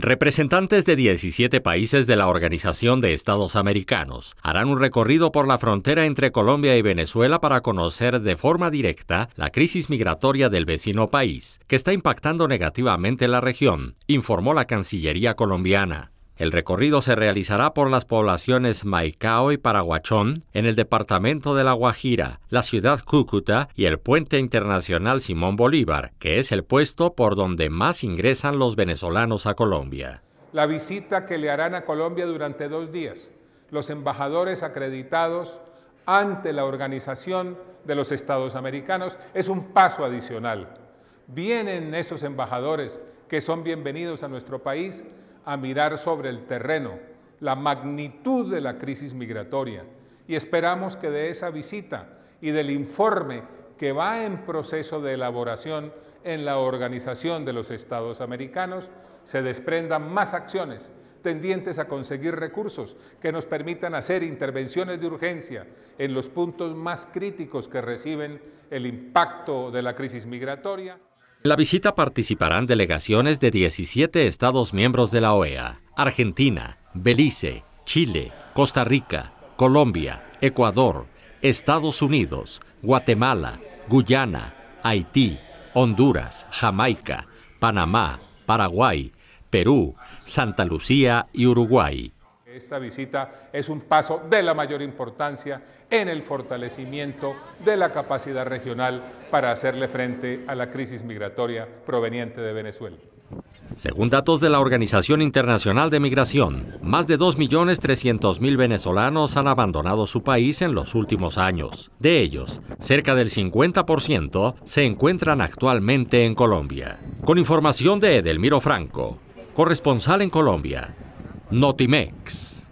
Representantes de 17 países de la Organización de Estados Americanos harán un recorrido por la frontera entre Colombia y Venezuela para conocer de forma directa la crisis migratoria del vecino país, que está impactando negativamente la región, informó la Cancillería colombiana. El recorrido se realizará por las poblaciones Maicao y Paraguachón, en el departamento de La Guajira, la ciudad Cúcuta y el puente internacional Simón Bolívar, que es el puesto por donde más ingresan los venezolanos a Colombia. La visita que le harán a Colombia durante dos días los embajadores acreditados ante la Organización de los Estados Americanos es un paso adicional. Vienen esos embajadores que son bienvenidos a nuestro país a mirar sobre el terreno la magnitud de la crisis migratoria y esperamos que de esa visita y del informe que va en proceso de elaboración en la Organización de los Estados Americanos se desprendan más acciones tendientes a conseguir recursos que nos permitan hacer intervenciones de urgencia en los puntos más críticos que reciben el impacto de la crisis migratoria. En la visita participarán delegaciones de 17 Estados miembros de la OEA, Argentina, Belice, Chile, Costa Rica, Colombia, Ecuador, Estados Unidos, Guatemala, Guyana, Haití, Honduras, Jamaica, Panamá, Paraguay, Perú, Santa Lucía y Uruguay esta visita es un paso de la mayor importancia en el fortalecimiento de la capacidad regional para hacerle frente a la crisis migratoria proveniente de Venezuela. Según datos de la Organización Internacional de Migración, más de 2.300.000 venezolanos han abandonado su país en los últimos años. De ellos, cerca del 50% se encuentran actualmente en Colombia. Con información de Edelmiro Franco, corresponsal en Colombia, Notimex.